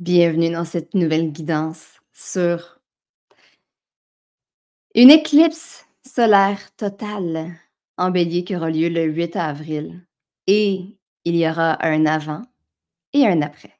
Bienvenue dans cette nouvelle guidance sur une éclipse solaire totale en bélier qui aura lieu le 8 avril. Et il y aura un avant et un après.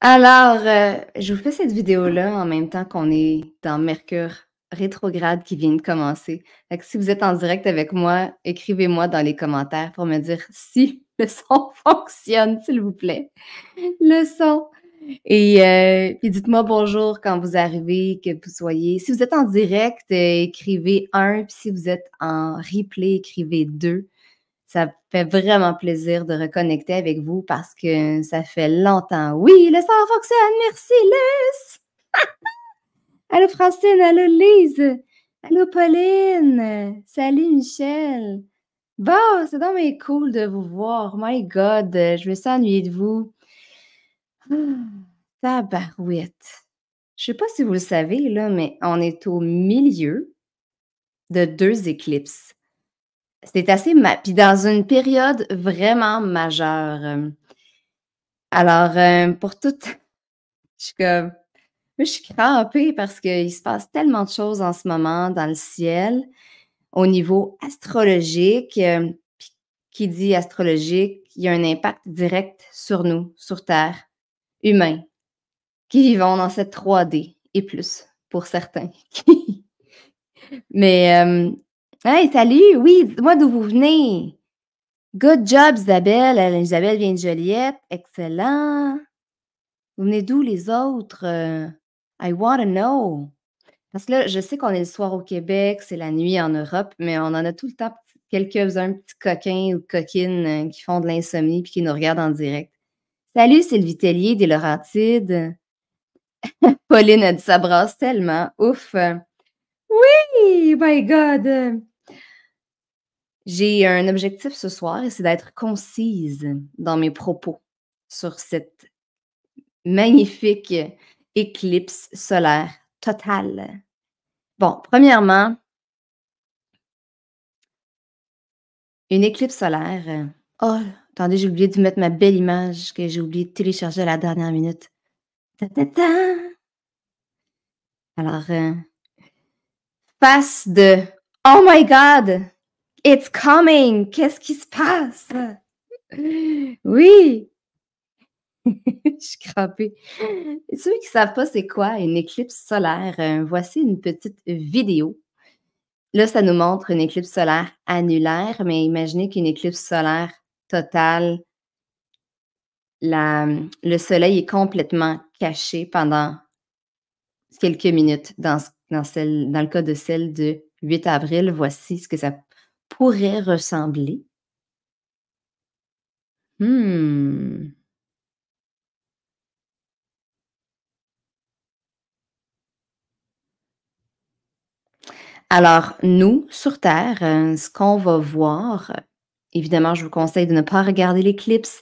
Alors, euh, je vous fais cette vidéo-là en même temps qu'on est dans Mercure rétrograde qui vient de commencer. Fait si vous êtes en direct avec moi, écrivez-moi dans les commentaires pour me dire si le son fonctionne, s'il vous plaît. Le son. Et euh, puis dites-moi bonjour quand vous arrivez, que vous soyez. Si vous êtes en direct, euh, écrivez un. Puis si vous êtes en replay, écrivez deux. Ça fait vraiment plaisir de reconnecter avec vous parce que ça fait longtemps. Oui, le sort fonctionne. Merci, Luce. allô, Francine. Allô, Lise. Allô, Pauline. Salut, Michel. Bon, c'est donc mais cool de vous voir. Oh my God, je vais s'ennuyer de vous. tabarouette. Je sais pas si vous le savez, là, mais on est au milieu de deux éclipses. C'était assez. Puis dans une période vraiment majeure. Euh. Alors, euh, pour tout, je suis comme. Je suis crampée parce qu'il se passe tellement de choses en ce moment dans le ciel au niveau astrologique. Euh, qui dit astrologique, il y a un impact direct sur nous, sur Terre, humains, qui vivons dans cette 3D et plus pour certains. Mais Hey, salut! Oui, moi d'où vous venez. Good job, Isabelle. Euh, Isabelle vient de Joliette. Excellent. Vous venez d'où les autres? Euh, I want to know. Parce que là, je sais qu'on est le soir au Québec, c'est la nuit en Europe, mais on en a tout le temps quelques-uns petits coquins ou coquines euh, qui font de l'insomnie puis qui nous regardent en direct. Salut, Sylvie Tellier des Laurentides. Pauline a dit ça brasse tellement. Ouf. Oui, my God. J'ai un objectif ce soir et c'est d'être concise dans mes propos sur cette magnifique éclipse solaire totale. Bon, premièrement, une éclipse solaire. Euh, oh, attendez, j'ai oublié de mettre ma belle image que j'ai oublié de télécharger à la dernière minute. Alors, euh, face de Oh my God! It's coming. Qu'est-ce qui se passe? Oui. Je suis crampée. Ceux qui ne savent pas c'est quoi une éclipse solaire, euh, voici une petite vidéo. Là, ça nous montre une éclipse solaire annulaire, mais imaginez qu'une éclipse solaire totale, la, le soleil est complètement caché pendant quelques minutes. Dans, dans, celle, dans le cas de celle de 8 avril, voici ce que ça pourrait ressembler? Hmm. Alors, nous, sur Terre, euh, ce qu'on va voir, évidemment, je vous conseille de ne pas regarder l'éclipse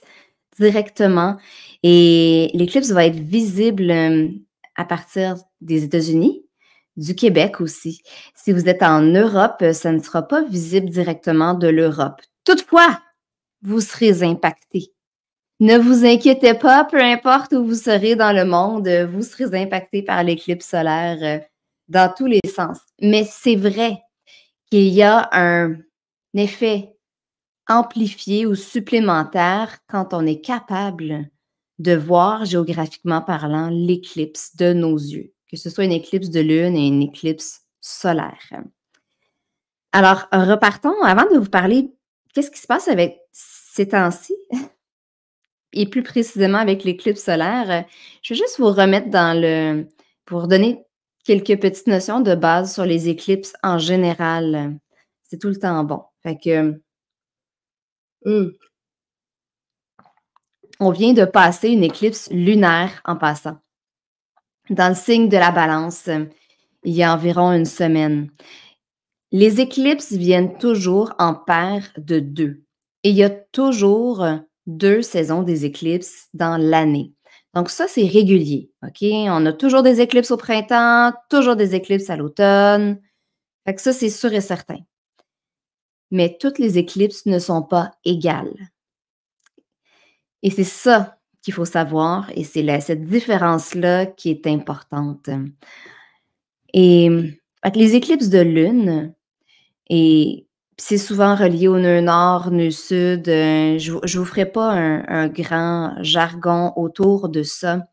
directement. Et l'éclipse va être visible euh, à partir des États-Unis, du Québec aussi. Si vous êtes en Europe, euh, ça ne sera pas visible directement de l'Europe. Toutefois, vous serez impacté. Ne vous inquiétez pas, peu importe où vous serez dans le monde, euh, vous serez impacté par l'éclipse solaire euh, dans tous les sens. Mais c'est vrai qu'il y a un effet amplifié ou supplémentaire quand on est capable de voir géographiquement parlant l'éclipse de nos yeux que ce soit une éclipse de lune et une éclipse solaire. Alors, repartons avant de vous parler qu'est-ce qui se passe avec ces temps-ci et plus précisément avec l'éclipse solaire. Je vais juste vous remettre dans le pour donner quelques petites notions de base sur les éclipses en général. C'est tout le temps bon. Fait que hmm. on vient de passer une éclipse lunaire en passant dans le signe de la balance il y a environ une semaine. Les éclipses viennent toujours en paire de deux. Et il y a toujours deux saisons des éclipses dans l'année. Donc ça, c'est régulier. OK? On a toujours des éclipses au printemps, toujours des éclipses à l'automne. ça, c'est sûr et certain. Mais toutes les éclipses ne sont pas égales. Et c'est ça qu'il faut savoir et c'est cette différence-là qui est importante. Et les éclipses de lune, et c'est souvent relié au nœud nord, nœud sud. Euh, je ne vous ferai pas un, grand jargon autour de ça.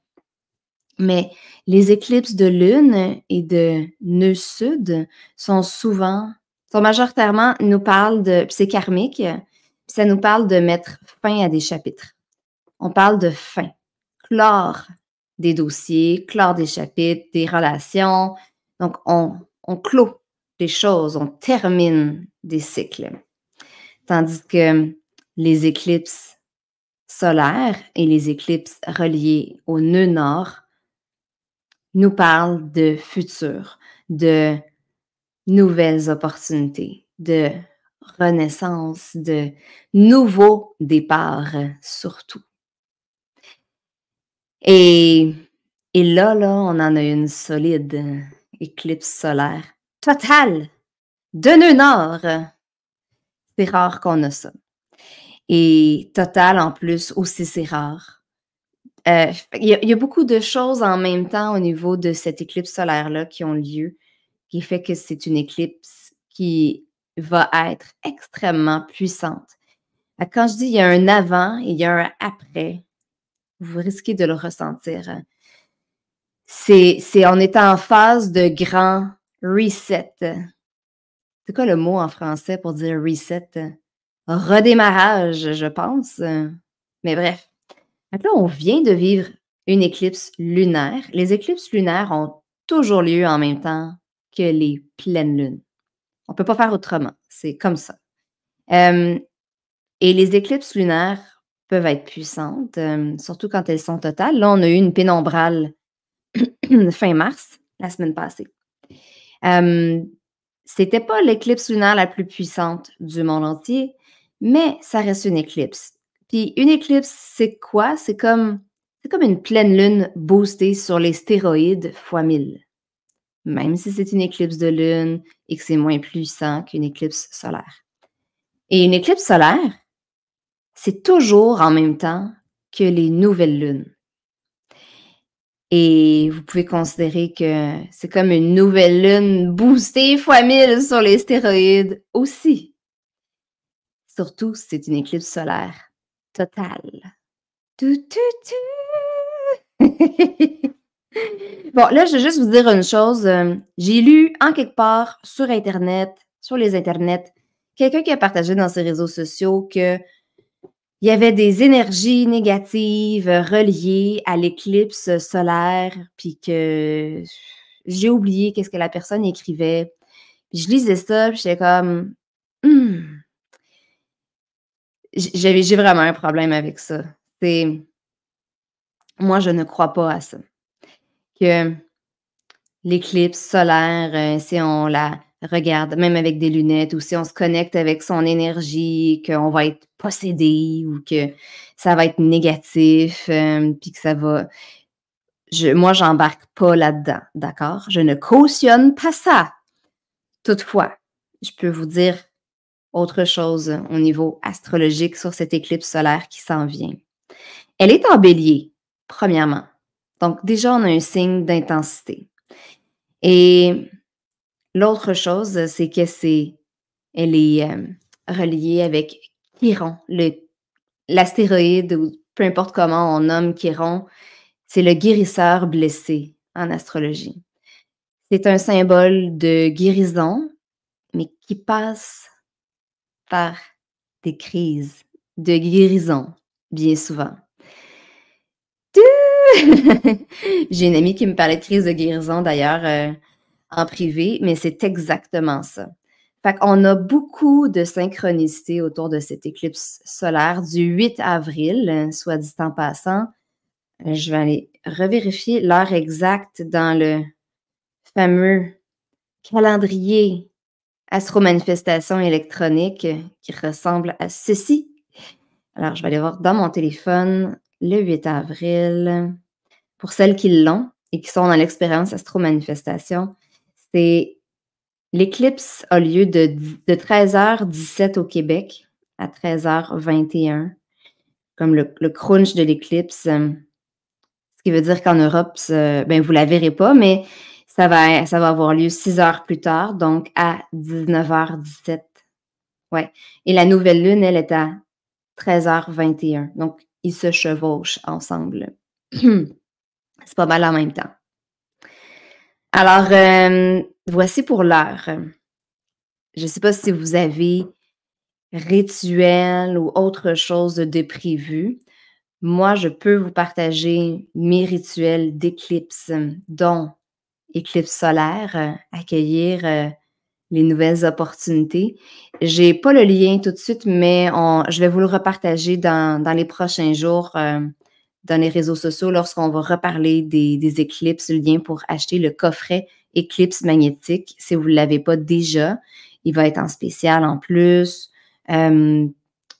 Mais les éclipses de lune et de nœud sud sont souvent, sont majoritairement, nous parlent de, c'est karmique, ça nous parle de mettre fin à des chapitres on parle de fin, clore des dossiers, clore des chapitres, des relations. Donc, on, on clôt des choses, on termine des cycles. Tandis que les éclipses solaires et les éclipses reliées au nœud nord nous parlent de futur, de nouvelles opportunités, de renaissance, de nouveaux départs surtout. Et, là, là, on en a une solide euh, éclipse solaire totale de nœud nord. C'est rare qu'on a ça. Et total, en plus, aussi, c'est rare. Euh, il y, y, a beaucoup de choses en même temps au niveau de cette éclipse solaire-là qui ont lieu, qui fait que c'est une éclipse qui va être extrêmement puissante. Quand je dis il y a un avant et il y a un après, vous risquez de le ressentir. Hein. C'est, c'est on est en phase de grand reset. C'est quoi le mot en français pour dire reset? Redémarrage, je pense. Mais bref. Maintenant, on vient de vivre une éclipse lunaire. Les éclipses lunaires ont toujours lieu en même temps que les pleines lunes. On ne peut pas faire autrement. C'est comme ça. Euh, et les éclipses lunaires peuvent être puissantes, euh, surtout quand elles sont totales. Là, on a eu une pénombrale fin mars, la semaine passée. Euh, c'était pas l'éclipse lunaire la plus puissante du monde entier, mais ça reste une éclipse. Puis une éclipse, c'est quoi? C'est comme, c'est comme une pleine lune boostée sur les stéroïdes fois 1000. Même si c'est une éclipse de lune et que c'est moins puissant qu'une éclipse solaire. Et une éclipse solaire, c'est toujours en même temps que les nouvelles lunes. Et vous pouvez considérer que c'est comme une nouvelle lune boostée fois mille sur les stéroïdes aussi. Surtout, c'est une éclipse solaire totale. bon, là, je vais juste vous dire une chose. Euh, j'ai lu en quelque part sur Internet, sur les Internets, quelqu'un qui a partagé dans ses réseaux sociaux que il y avait des énergies négatives reliées à l'éclipse solaire, puis que j'ai oublié qu'est-ce que la personne écrivait. Puis je lisais ça, puis j'étais comme, hmm. j'avais j'ai vraiment un problème avec ça. C'est, moi, je ne crois pas à ça. Que l'éclipse solaire, euh, si on la regarde, même avec des lunettes, ou si on se connecte avec son énergie, qu'on va être possédé ou que ça va être négatif, euh, puis que ça va. Je, moi, j'embarque pas là-dedans, d'accord? Je ne cautionne pas ça. Toutefois, je peux vous dire autre chose au niveau astrologique sur cette éclipse solaire qui s'en vient. Elle est en bélier, premièrement. Donc, déjà, on a un signe d'intensité. Et L'autre chose, euh, c'est que c'est, elle est euh, reliée avec Chiron, l'astéroïde ou peu importe comment on nomme Chiron, c'est le guérisseur blessé en astrologie. C'est un symbole de guérison, mais qui passe par des crises de guérison, bien souvent. J'ai une amie qui me parlait de crise de guérison d'ailleurs. Euh, en privé, mais c'est exactement ça. Fait qu'on a beaucoup de synchronicité autour de cette éclipse solaire du 8 avril, soit dit en passant. Je vais aller revérifier l'heure exacte dans le fameux calendrier astro-manifestation électronique qui ressemble à ceci. Alors, je vais aller voir dans mon téléphone le 8 avril. Pour celles qui l'ont et qui sont dans l'expérience astro-manifestation, c'est l'éclipse a lieu de, 13h17 au Québec à 13h21, comme le, crunch de l'éclipse. Euh, ce qui veut dire qu'en Europe, ben, vous ne la verrez pas, mais ça va, ça va avoir lieu 6 heures plus tard, donc à 19h17. Ouais. Et la nouvelle lune, elle est à 13h21. Donc, ils se chevauchent ensemble. C'est pas mal en même temps. Alors, euh, voici pour l'heure. Je ne sais pas si vous avez rituel ou autre chose de prévu. Moi, je peux vous partager mes rituels d'éclipse, dont éclipse solaire, accueillir euh, les nouvelles opportunités. J'ai pas le lien tout de suite, mais je vais vous le repartager dans, les prochains jours. Euh, dans les réseaux sociaux lorsqu'on va reparler des, éclipses, le lien pour acheter le coffret éclipse magnétique, si vous ne l'avez pas déjà, il va être en spécial en plus. Euh,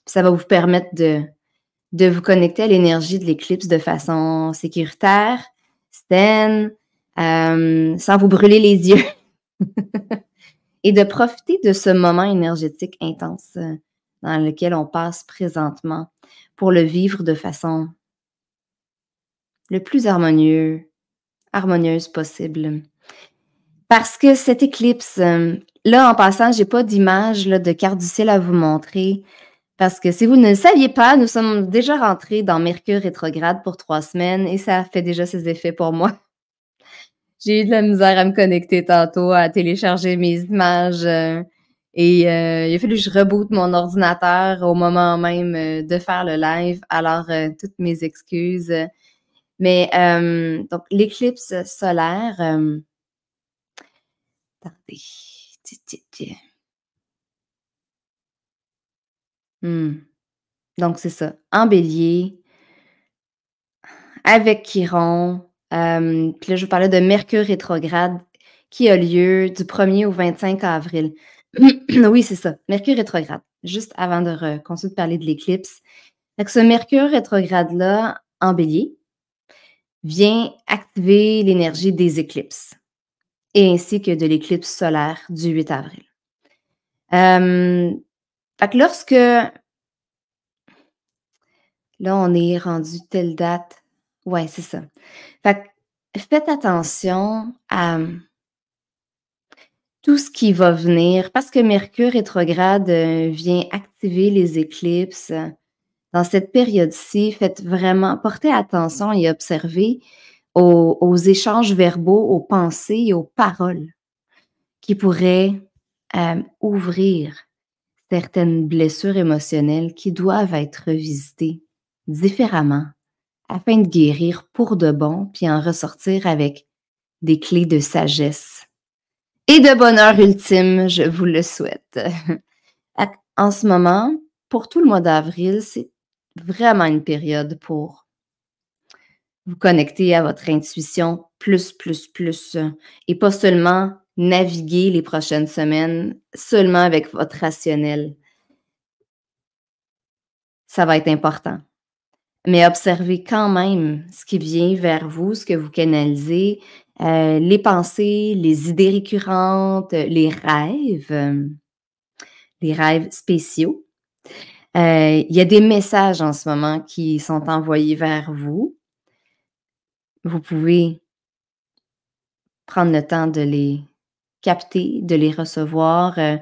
ça va vous permettre de, de vous connecter à l'énergie de l'éclipse de façon sécuritaire, saine, euh, sans vous brûler les yeux. Et de profiter de ce moment énergétique intense euh, dans lequel on passe présentement pour le vivre de façon le plus harmonieux, harmonieuse possible. Parce que cette éclipse, euh, là, en passant, je n'ai pas d'image de carte du ciel à vous montrer. Parce que si vous ne le saviez pas, nous sommes déjà rentrés dans Mercure rétrograde pour trois semaines et ça fait déjà ses effets pour moi. J'ai eu de la misère à me connecter tantôt, à télécharger mes images. Euh, et euh, il a fallu que je reboote mon ordinateur au moment même de faire le live. Alors, toutes mes excuses. Mais donc, l'éclipse solaire. attendez. Hmm. Donc, c'est ça. En bélier, avec Chiron. puis là, je vous parlais de Mercure rétrograde qui a lieu du 1er au 25 avril. oui, c'est ça. Mercure rétrograde. Juste avant de qu'on parler de l'éclipse. Donc, ce Mercure rétrograde-là en bélier, vient activer l'énergie des éclipses et ainsi que de l'éclipse solaire du 8 avril. Euh, fait que lorsque là, on est rendu telle date, ouais, c'est ça. Fait que faites attention à tout ce qui va venir parce que Mercure rétrograde euh, vient activer les éclipses, dans cette période-ci, faites vraiment, portez attention et observez aux, échanges verbaux, aux pensées et aux paroles qui pourraient euh, ouvrir certaines blessures émotionnelles qui doivent être visitées différemment afin de guérir pour de bon, puis en ressortir avec des clés de sagesse et de bonheur ultime, je vous le souhaite. en ce moment, pour tout le mois d'avril, c'est vraiment une période pour vous connecter à votre intuition plus, plus, plus, et pas seulement naviguer les prochaines semaines seulement avec votre rationnel. Ça va être important. Mais observez quand même ce qui vient vers vous, ce que vous canalisez, euh, les pensées, les idées récurrentes, les rêves, les rêves spéciaux. Euh, il y a des messages en ce moment qui sont envoyés vers vous. Vous pouvez prendre le temps de les capter, de les recevoir. Euh,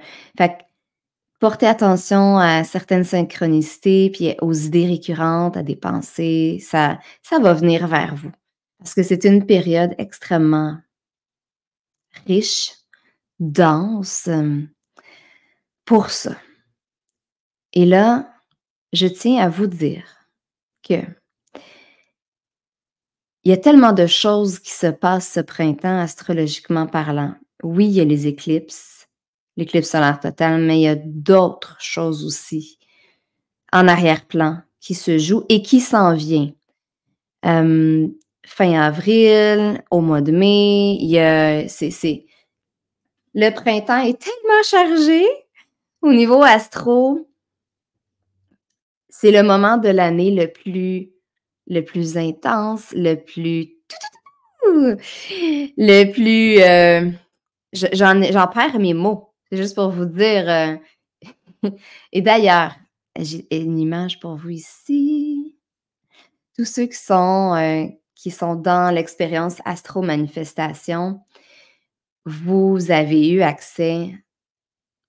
portez attention à certaines synchronicités, puis aux idées récurrentes, à des pensées. Ça, ça va venir vers vous. Parce que c'est une période extrêmement riche, dense euh, pour ça. Et là, je tiens à vous dire que il y a tellement de choses qui se passent ce printemps astrologiquement parlant. Oui, il y a les éclipses, l'éclipse solaire totale, mais il y a d'autres choses aussi en arrière-plan qui se jouent et qui s'en viennent. Euh, fin avril, au mois de mai, il y a, le printemps est tellement chargé au niveau astro c'est le moment de l'année le plus, le plus intense, le plus. Le plus. Euh, J'en perds mes mots. C'est juste pour vous dire. Euh, et d'ailleurs, j'ai une image pour vous ici. Tous ceux qui sont, euh, qui sont dans l'expérience astro-manifestation, vous avez eu accès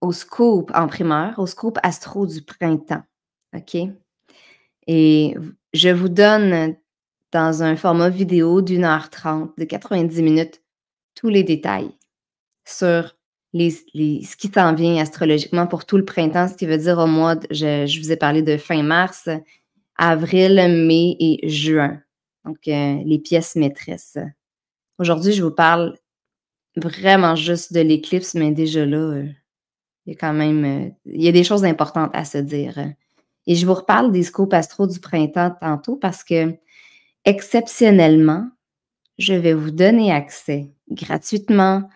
au scoop en primeur, au scoop astro du printemps. OK? Et je vous donne euh, dans un format vidéo d'une heure trente, de 90 minutes, tous les détails sur ce qui t'en vient astrologiquement pour tout le printemps, ce qui veut dire au mois, je, vous ai parlé de fin mars, avril, mai et juin. Donc, euh, les pièces maîtresses. Aujourd'hui, je vous parle vraiment juste de l'éclipse, mais déjà là, euh, il y a quand même il y a des choses importantes à se dire et je vous reparle des scopes astro du printemps tantôt parce que, exceptionnellement, je vais vous donner accès gratuitement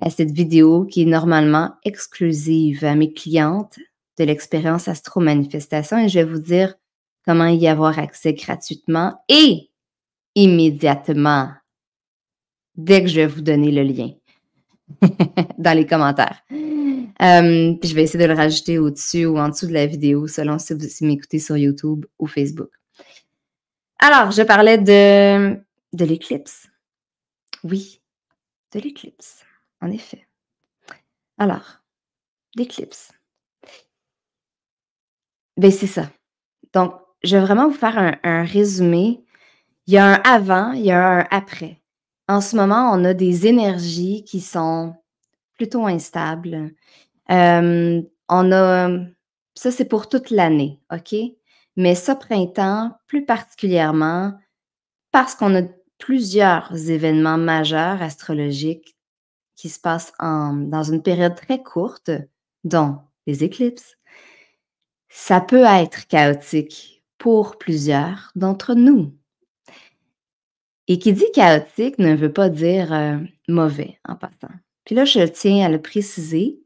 à cette vidéo qui est normalement exclusive à mes clientes de l'expérience astro-manifestation et je vais vous dire comment y avoir accès gratuitement et immédiatement dès que je vais vous donner le lien dans les commentaires. Euh, je vais essayer de le rajouter au-dessus ou en dessous de la vidéo, selon si vous m'écoutez sur YouTube ou Facebook. Alors, je parlais de, l'éclipse. Oui, de l'éclipse, en effet. Alors, l'éclipse. Ben, c'est ça. Donc, je vais vraiment vous faire un résumé. Il y a un avant, il y a un après. En ce moment, on a des énergies qui sont plutôt instables, euh, on a, ça c'est pour toute l'année, OK? Mais ce printemps, plus particulièrement, parce qu'on a plusieurs événements majeurs astrologiques qui se passent en, dans une période très courte, dont les éclipses, ça peut être chaotique pour plusieurs d'entre nous. Et qui dit chaotique ne veut pas dire euh, mauvais en passant. Puis là, je tiens à le préciser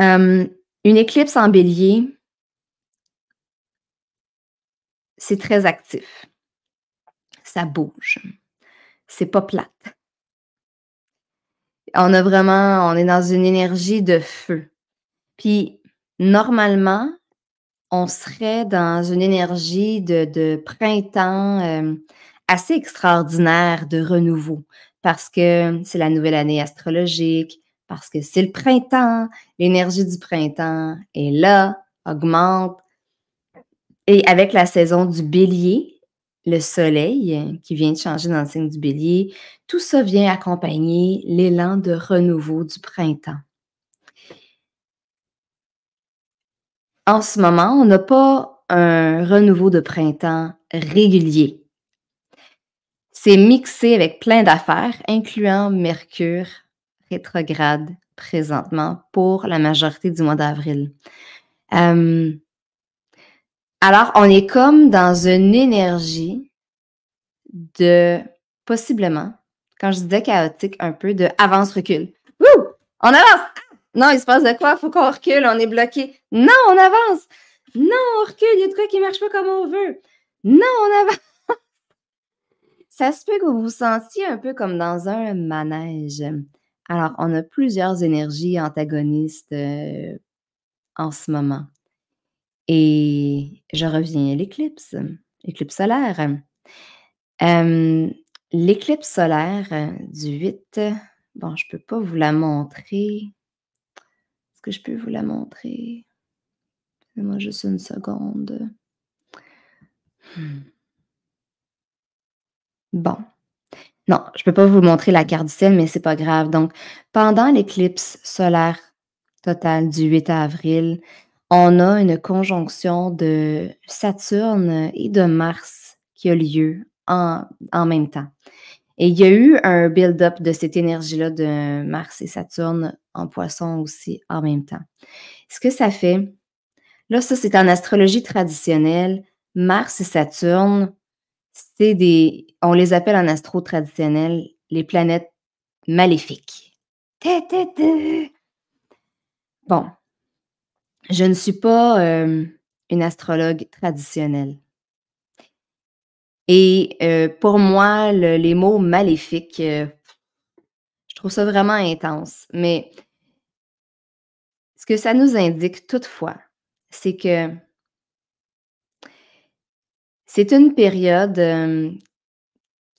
Euh, une éclipse en bélier, c'est très actif. Ça bouge. C'est pas plate. On a vraiment, on est dans une énergie de feu. Puis, normalement, on serait dans une énergie de, printemps euh, assez extraordinaire, de renouveau, parce que c'est la nouvelle année astrologique, parce que c'est le printemps, l'énergie du printemps est là, augmente. Et avec la saison du bélier, le soleil qui vient de changer dans le signe du bélier, tout ça vient accompagner l'élan de renouveau du printemps. En ce moment, on n'a pas un renouveau de printemps régulier. C'est mixé avec plein d'affaires, incluant Mercure rétrograde présentement pour la majorité du mois d'avril. alors, on est comme dans une énergie de possiblement, quand je disais chaotique, un peu de avance-recul. On avance! Ah! Non, il se passe de quoi? Faut qu'on recule, on est bloqué. Non, on avance! Non, on recule, il y a de quoi qui ne marche pas comme on veut. Non, on avance! Ça se peut que vous vous sentiez un peu comme dans un manège. Alors, on a plusieurs énergies antagonistes euh, en ce moment. Et je reviens à l'éclipse, l'éclipse solaire. l'éclipse solaire euh, du 8, bon, je ne peux pas vous la montrer. Est-ce que je peux vous la montrer? Moi, juste une seconde. Hmm. Bon. Non, je ne peux pas vous montrer la carte du ciel, mais c'est pas grave. Donc, pendant l'éclipse solaire totale du 8 avril, on a une conjonction de Saturne et de Mars qui a lieu en, en même temps. Et il y a eu un build-up de cette énergie-là de Mars et Saturne en poisson aussi en même temps. Ce que ça fait, là, ça c'est en astrologie traditionnelle, Mars et Saturne des, on les appelle en astro traditionnel, les planètes maléfiques. Bon, je ne suis pas euh, une astrologue traditionnelle. Et euh, pour moi, les mots maléfiques, euh, je trouve ça vraiment intense. Mais ce que ça nous indique toutefois, c'est que c'est une période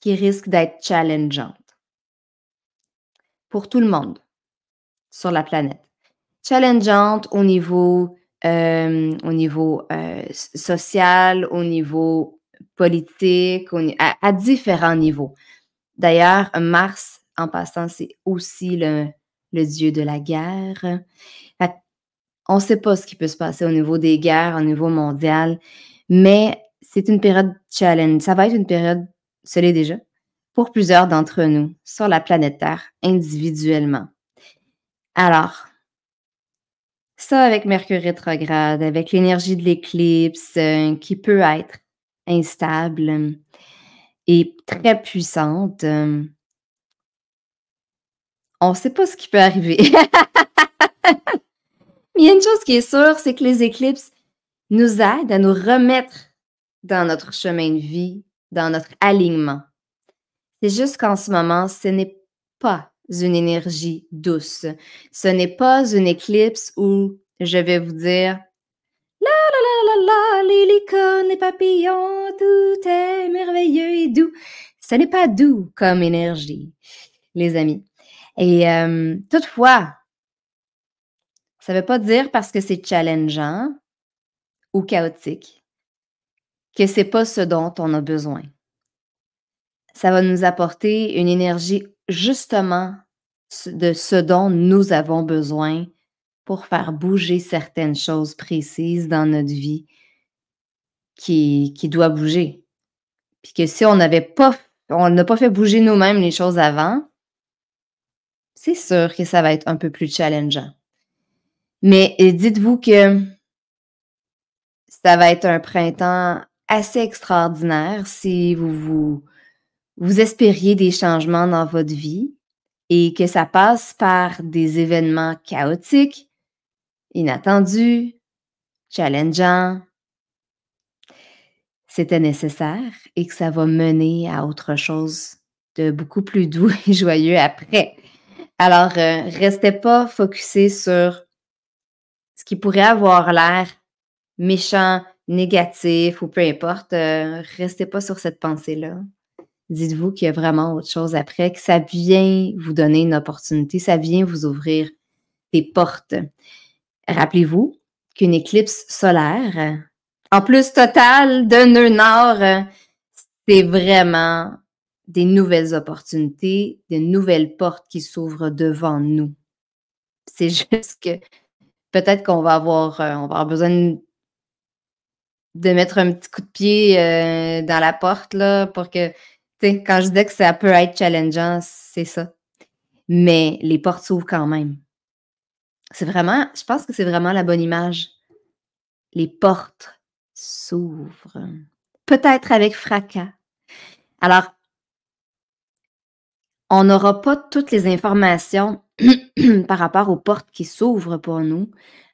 qui risque d'être challengeante pour tout le monde sur la planète. Challengeante au niveau, au niveau social, au niveau politique, à, différents niveaux. D'ailleurs, Mars, en passant, c'est aussi le, le dieu de la guerre. On ne sait pas ce qui peut se passer au niveau des guerres, au niveau mondial, mais c'est une période challenge. Ça va être une période, ce l'est déjà, pour plusieurs d'entre nous sur la planète Terre individuellement. Alors, ça avec Mercure rétrograde, avec l'énergie de l'éclipse euh, qui peut être instable et très puissante, euh, on ne sait pas ce qui peut arriver. Mais il y a une chose qui est sûre, c'est que les éclipses nous aident à nous remettre dans notre chemin de vie, dans notre alignement. C'est juste qu'en ce moment, ce n'est pas une énergie douce. Ce n'est pas une éclipse où je vais vous dire La la la la la, les licornes et papillons, tout est merveilleux et doux. Ce n'est pas doux comme énergie, les amis. Et euh, toutefois, ça ne veut pas dire parce que c'est challengeant ou chaotique que ce n'est pas ce dont on a besoin. Ça va nous apporter une énergie justement de ce dont nous avons besoin pour faire bouger certaines choses précises dans notre vie qui, qui doit bouger. Puis que si on n'avait pas, on n'a pas fait bouger nous-mêmes les choses avant, c'est sûr que ça va être un peu plus challengeant. Mais dites-vous que ça va être un printemps assez extraordinaire si vous, vous, espériez des changements dans votre vie et que ça passe par des événements chaotiques, inattendus, challengeants. C'était nécessaire et que ça va mener à autre chose de beaucoup plus doux et joyeux après. Alors, euh, restez pas focusé sur ce qui pourrait avoir l'air méchant, négatif ou peu importe, euh, restez pas sur cette pensée-là. Dites-vous qu'il y a vraiment autre chose après, que ça vient vous donner une opportunité, ça vient vous ouvrir des portes. Rappelez-vous qu'une éclipse solaire, en plus totale d'un nœud nord, c'est vraiment des nouvelles opportunités, des nouvelles portes qui s'ouvrent devant nous. C'est juste que peut-être qu'on va avoir, euh, on va avoir besoin de mettre un petit coup de pied euh, dans la porte, là, pour que, tu sais, quand je dis que ça peut être challengeant, c'est ça. Mais les portes s'ouvrent quand même. C'est vraiment, je pense que c'est vraiment la bonne image. Les portes s'ouvrent. Peut-être avec fracas. Alors, on n'aura pas toutes les informations par rapport aux portes qui s'ouvrent pour nous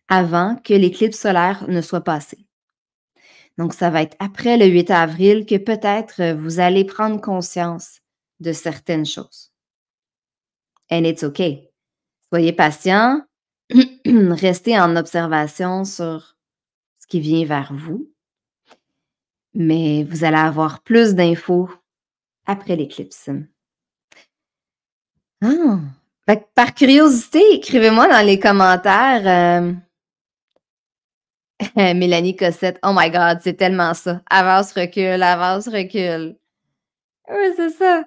avant que l'éclipse solaire ne soit passée. Donc, ça va être après le 8 avril que peut-être euh, vous allez prendre conscience de certaines choses. And it's okay. Soyez patient, restez en observation sur ce qui vient vers vous, mais vous allez avoir plus d'infos après l'éclipse. Ah. par curiosité, écrivez-moi dans les commentaires. Euh, Mélanie Cossette, oh my god, c'est tellement ça. Avance, recule, avance, recule. Oui, c'est ça.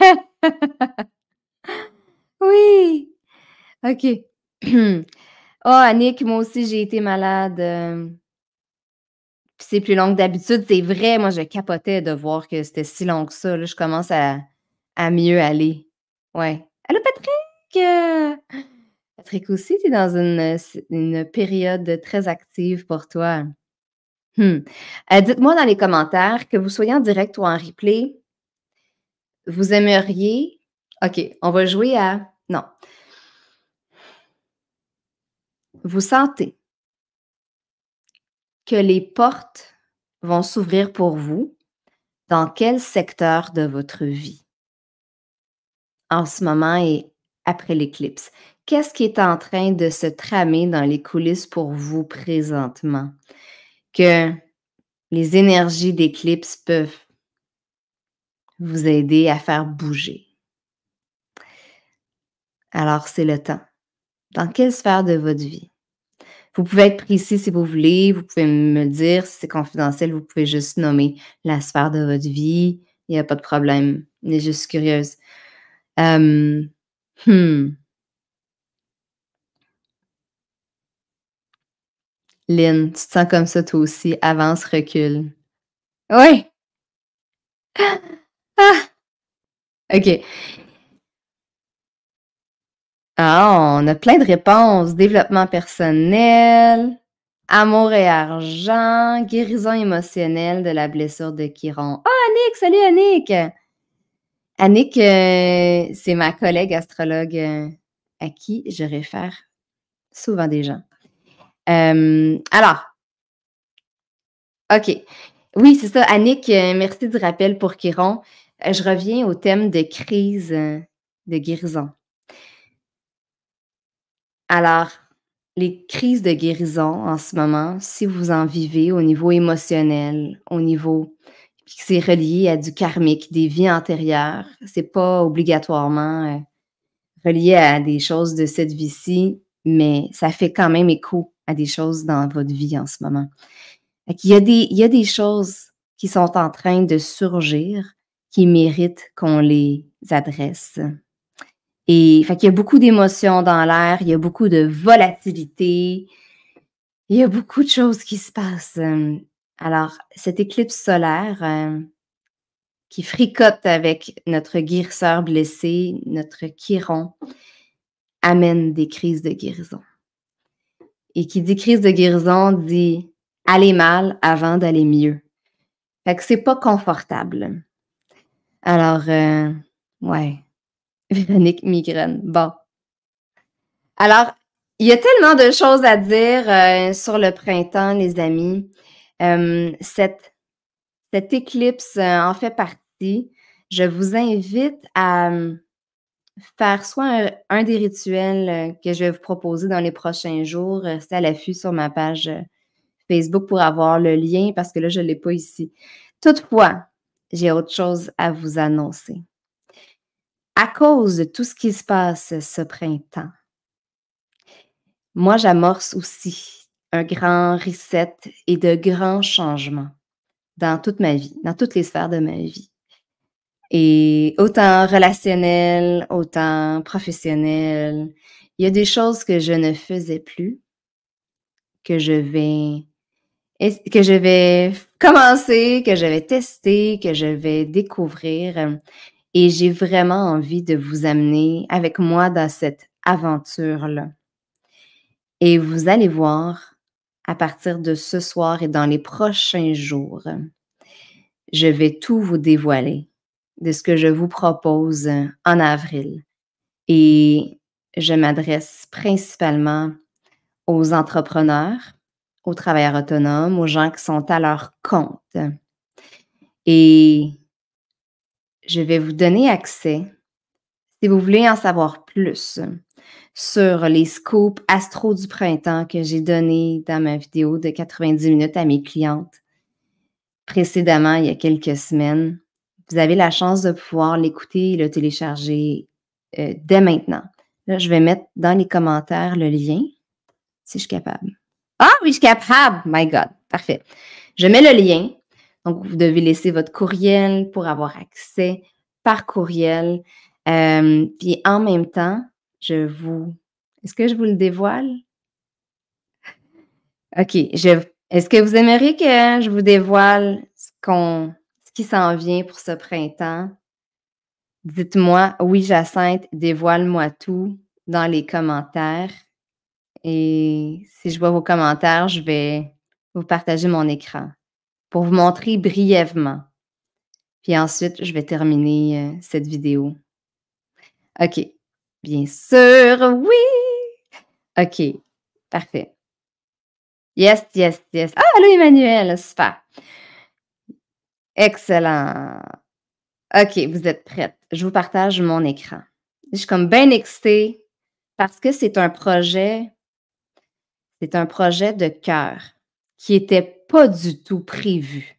oui. OK. oh, Annick, moi aussi, j'ai été malade. Euh. c'est plus long que d'habitude. C'est vrai, moi, je capotais de voir que c'était si long que ça. Là, je commence à, mieux aller. Ouais. Allô, Patrick! Patrick aussi, tu es dans euh, une, période très active pour toi. Hmm. Euh, dites-moi dans les commentaires, que vous soyez en direct ou en replay, vous aimeriez. OK, on va jouer à. Non. Vous sentez que les portes vont s'ouvrir pour vous dans quel secteur de votre vie en ce moment et après l'éclipse? qu'est-ce qui est en train de se tramer dans les coulisses pour vous présentement? Que les énergies d'éclipse peuvent vous aider à faire bouger. Alors, c'est le temps. Dans quelle sphère de votre vie? Vous pouvez être précis si vous voulez, vous pouvez me le dire. Si c'est confidentiel, vous pouvez juste nommer la sphère de votre vie. Il n'y a pas de problème. Je juste curieuse. Hum... Lynn, tu te sens comme ça toi aussi. Avance, recule. Oui. Ah! OK. Ah, on a plein de réponses. Développement personnel, amour et argent, guérison émotionnelle de la blessure de Chiron. Ah, oh, Annick, salut Annick! Annick, euh, c'est ma collègue astrologue euh, à qui je réfère souvent des gens. Euh, alors, OK. Oui, c'est ça. Annick, euh, merci du rappel pour Kiron. Euh, je reviens au thème de crise de guérison. Alors, les crises de guérison en ce moment, si vous en vivez au niveau émotionnel, au niveau qui c'est relié à du karmique, des vies antérieures, c'est pas obligatoirement relié à des choses de cette vie-ci, mais ça fait quand même écho à des choses dans votre vie en ce moment. Il y, a des, des choses qui sont en train de surgir qui méritent qu'on les adresse. Et fait il y a beaucoup d'émotions dans l'air, il y a beaucoup de volatilité, il y a beaucoup de choses qui se passent. Alors, cette éclipse solaire euh, qui fricote avec notre guérisseur blessé, notre chiron, amène des crises de guérison. Et qui dit crise de guérison dit aller mal avant d'aller mieux. Fait que c'est pas confortable. Alors, euh, ouais. Véronique Migraine. Bon. Alors, il y a tellement de choses à dire euh, sur le printemps, les amis. Euh, cette, cette éclipse euh, en fait partie. Je vous invite à, faire soit un, des rituels euh, que je vais vous proposer dans les prochains jours. Euh, c'est à l'affût sur ma page euh, Facebook pour avoir le lien parce que là, je ne l'ai pas ici. Toutefois, j'ai autre chose à vous annoncer. À cause de tout ce qui se passe ce printemps, moi, j'amorce aussi un grand reset et de grands changements dans toute ma vie, dans toutes les sphères de ma vie. Et autant relationnel, autant professionnel, il y a des choses que je ne faisais plus, que je vais que je vais commencer, que je vais tester, que je vais découvrir. Et j'ai vraiment envie de vous amener avec moi dans cette aventure-là. Et vous allez voir, à partir de ce soir et dans les prochains jours, je vais tout vous dévoiler de ce que je vous propose en avril. Et je m'adresse principalement aux entrepreneurs, aux travailleurs autonomes, aux gens qui sont à leur compte. Et je vais vous donner accès, si vous voulez en savoir plus, sur les scopes astro du printemps que j'ai donné dans ma vidéo de 90 minutes à mes clientes précédemment il y a quelques semaines vous avez la chance de pouvoir l'écouter et le télécharger euh, dès maintenant. Là, je vais mettre dans les commentaires le lien, si je suis capable. Ah oui, je suis capable! My God! Parfait. Je mets le lien. Donc, vous devez laisser votre courriel pour avoir accès par courriel. Euh, puis en même temps, je vous... Est-ce que je vous le dévoile? OK. Je... Est-ce que vous aimeriez que je vous dévoile ce qu'on qui s'en vient pour ce printemps. Dites-moi, oui, Jacinthe, dévoile-moi tout dans les commentaires. Et si je vois vos commentaires, je vais vous partager mon écran pour vous montrer brièvement. Puis ensuite, je vais terminer euh, cette vidéo. OK. Bien sûr, oui. OK. Parfait. Yes, yes, yes. Ah, allô, Emmanuel. Super. Excellent. OK, vous êtes prête. Je vous partage mon écran. Je suis comme bien excitée parce que c'est un projet, c'est un projet de cœur qui n'était pas du tout prévu.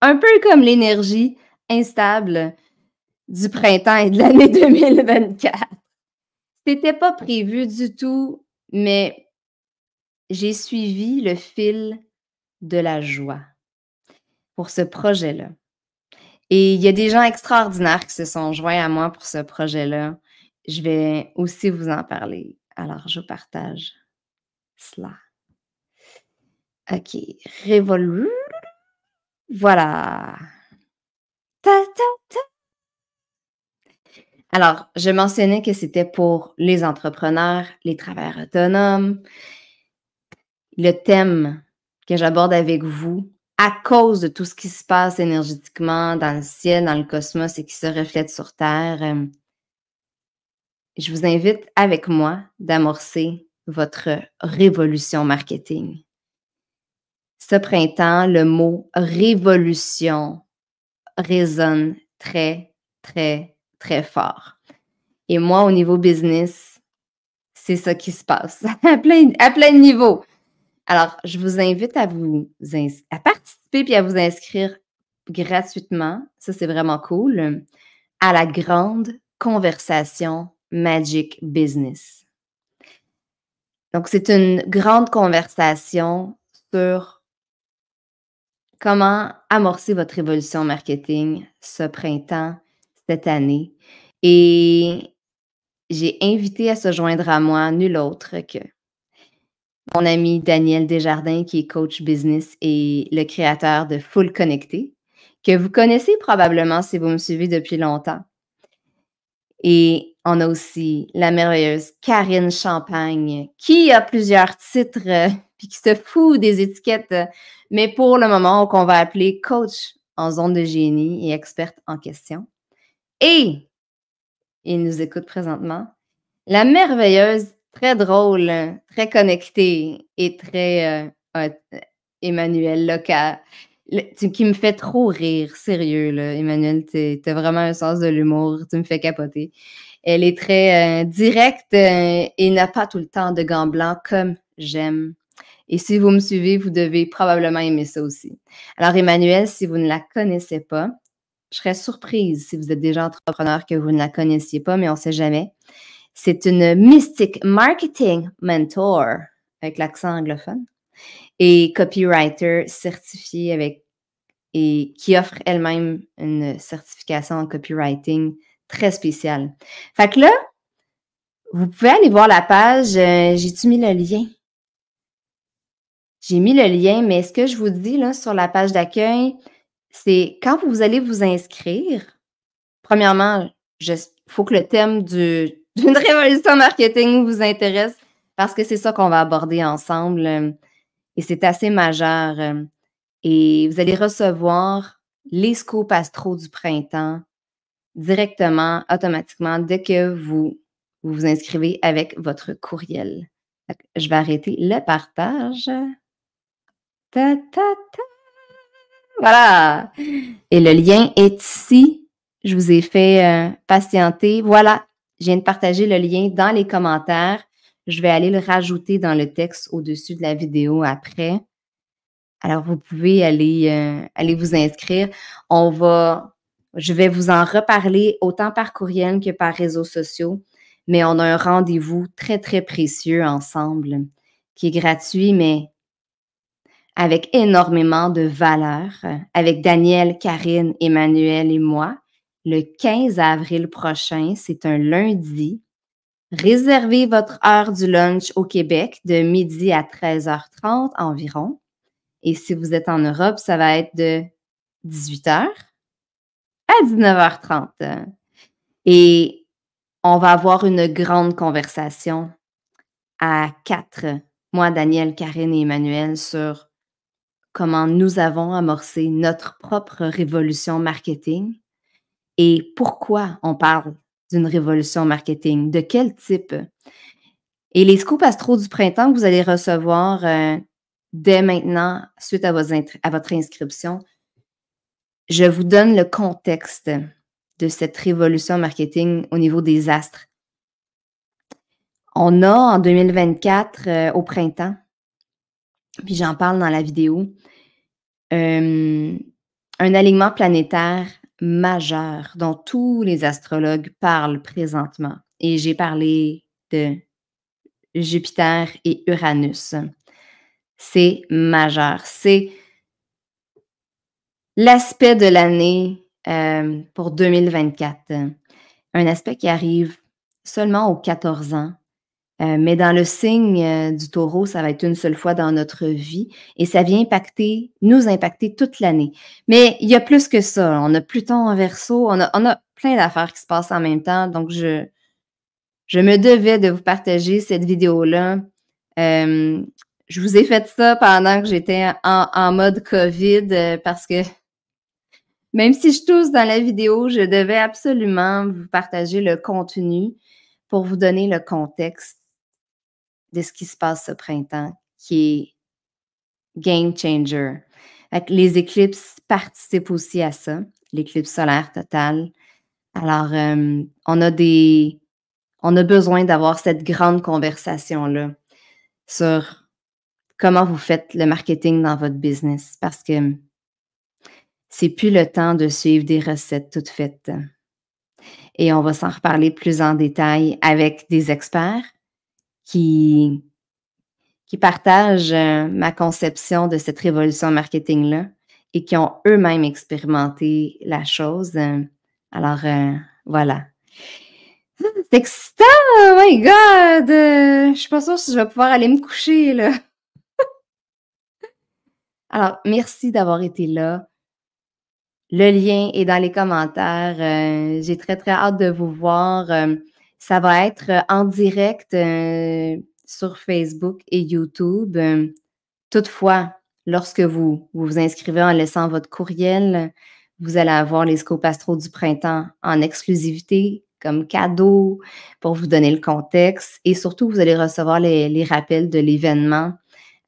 Un peu comme l'énergie instable du printemps et de l'année 2024. Ce n'était pas prévu du tout, mais j'ai suivi le fil de la joie pour ce projet-là. Et il y a des gens extraordinaires qui se sont joints à moi pour ce projet-là. Je vais aussi vous en parler. Alors, je partage cela. OK. Révolu. Voilà. Alors, je mentionnais que c'était pour les entrepreneurs, les travailleurs autonomes. Le thème que j'aborde avec vous à cause de tout ce qui se passe énergétiquement dans le ciel, dans le cosmos et qui se reflète sur Terre, euh, je vous invite avec moi d'amorcer votre révolution marketing. Ce printemps, le mot révolution résonne très, très, très fort. Et moi, au niveau business, c'est ça qui se passe à plein, à plein niveau. Alors, je vous invite à vous participer puis à vous inscrire gratuitement. Ça, c'est vraiment cool. À la grande conversation Magic Business. Donc, c'est une grande conversation sur comment amorcer votre évolution marketing ce printemps, cette année. Et j'ai invité à se joindre à moi nul autre que mon ami Daniel Desjardins, qui est coach business et le créateur de Full Connecté, que vous connaissez probablement si vous me suivez depuis longtemps. Et on a aussi la merveilleuse Karine Champagne, qui a plusieurs titres, euh, puis qui se fout des étiquettes, euh, mais pour le moment, qu'on va appeler coach en zone de génie et experte en question. Et il nous écoute présentement. La merveilleuse très drôle, hein, très connecté et très euh, Emmanuel local. qui me fait trop rire, sérieux, là, Emmanuel. Tu as vraiment un sens de l'humour, tu me fais capoter. Elle est très euh, directe euh, et n'a pas tout le temps de gants blancs comme j'aime. Et si vous me suivez, vous devez probablement aimer ça aussi. Alors, Emmanuel, si vous ne la connaissez pas, je serais surprise si vous êtes déjà entrepreneur que vous ne la connaissiez pas, mais on ne sait jamais. C'est une Mystic Marketing Mentor avec l'accent anglophone et copywriter certifiée avec et qui offre elle-même une certification en copywriting très spéciale. Fait que là, vous pouvez aller voir la page. Euh, j'ai-tu mis le lien? J'ai mis le lien, mais ce que je vous dis là, sur la page d'accueil, c'est quand vous allez vous inscrire, premièrement, il faut que le thème du, une révolution marketing vous intéresse parce que c'est ça qu'on va aborder ensemble euh, et c'est assez majeur. Euh, et vous allez recevoir les scopes astro du printemps directement, automatiquement, dès que vous vous, inscrivez avec votre courriel. Je vais arrêter le partage. Voilà. Et le lien est ici. Je vous ai fait euh, patienter. Voilà, je viens de partager le lien dans les commentaires. Je vais aller le rajouter dans le texte au-dessus de la vidéo après. Alors, vous pouvez euh, aller, vous inscrire. On va, je vais vous en reparler autant par courriel que par réseaux sociaux, mais on a un rendez-vous très, très précieux ensemble qui est gratuit, mais avec énormément de valeur, euh, avec Daniel, Karine, Emmanuel et moi le 15 avril prochain. C'est un lundi. Réservez votre heure du lunch au Québec de midi à 13h30 environ. Et si vous êtes en Europe, ça va être de 18h à 19h30. Et on va avoir une grande conversation à quatre, moi, Daniel, Karine et Emmanuel, sur comment nous avons amorcé notre propre révolution marketing et pourquoi on parle d'une révolution marketing, de quel type. Et les scoops astro du printemps que vous allez recevoir euh, dès maintenant, suite à, à votre inscription, je vous donne le contexte de cette révolution marketing au niveau des astres. On a en 2024, euh, au printemps, puis j'en parle dans la vidéo, euh, un alignement planétaire majeur dont tous les astrologues parlent présentement. Et j'ai parlé de Jupiter et Uranus. C'est majeur. C'est l'aspect de l'année euh, pour 2024. Un aspect qui arrive seulement aux 14 ans euh, mais dans le signe euh, du taureau, ça va être une seule fois dans notre vie et ça vient impacter, nous impacter toute l'année. Mais il y a plus que ça. On a Pluton en verso, on a, plein d'affaires qui se passent en même temps. Donc, je, je me devais de vous partager cette vidéo-là. Euh, je vous ai fait ça pendant que j'étais en, en, mode COVID parce que même si je tousse dans la vidéo, je devais absolument vous partager le contenu pour vous donner le contexte de ce qui se passe ce printemps, qui est game changer. les éclipses participent aussi à ça, l'éclipse solaire totale. Alors, euh, on a des. On a besoin d'avoir cette grande conversation-là sur comment vous faites le marketing dans votre business parce que c'est plus le temps de suivre des recettes toutes faites. Et on va s'en reparler plus en détail avec des experts qui, qui partagent euh, ma conception de cette révolution marketing-là et qui ont eux-mêmes expérimenté la chose. Alors, euh, voilà. C'est excitant! Oh my God! Je suis pas sûre si je vais pouvoir aller me coucher, là. Alors, merci d'avoir été là. Le lien est dans les commentaires. Euh, j'ai très, très hâte de vous voir. Ça va être euh, en direct euh, sur Facebook et YouTube. Euh, toutefois, lorsque vous, vous, inscrivez en laissant votre courriel, vous allez avoir les scopes du printemps en exclusivité comme cadeau pour vous donner le contexte et surtout, vous allez recevoir les rappels de l'événement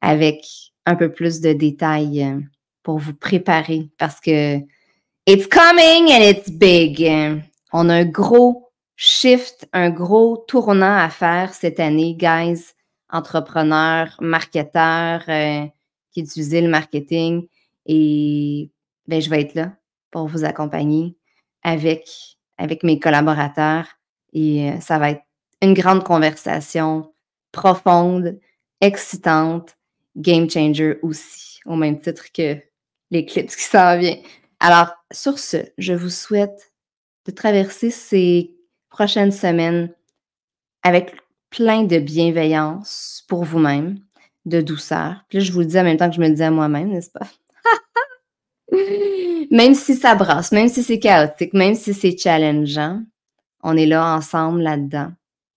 avec un peu plus de détails pour vous préparer parce que it's coming and it's big. On a un gros, shift, un gros tournant à faire cette année, guys, entrepreneurs, marketeurs euh, qui utilisent le marketing. Et ben, je vais être là pour vous accompagner avec, avec mes collaborateurs. Et euh, ça va être une grande conversation profonde, excitante, game changer aussi, au même titre que l'éclipse qui s'en vient. Alors, sur ce, je vous souhaite de traverser ces prochaine semaine avec plein de bienveillance pour vous-même, de douceur. Puis là, je vous le dis en même temps que je me le dis à moi-même, n'est-ce pas? même si ça brasse, même si c'est chaotique, même si c'est challengeant, on est là ensemble là-dedans.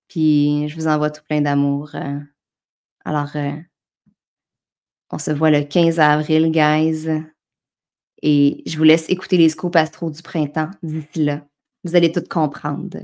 Puis je vous envoie tout plein d'amour. Euh. Alors, euh, on se voit le 15 avril, guys. Et je vous laisse écouter les scopes astro du printemps d'ici là. Vous allez tout comprendre.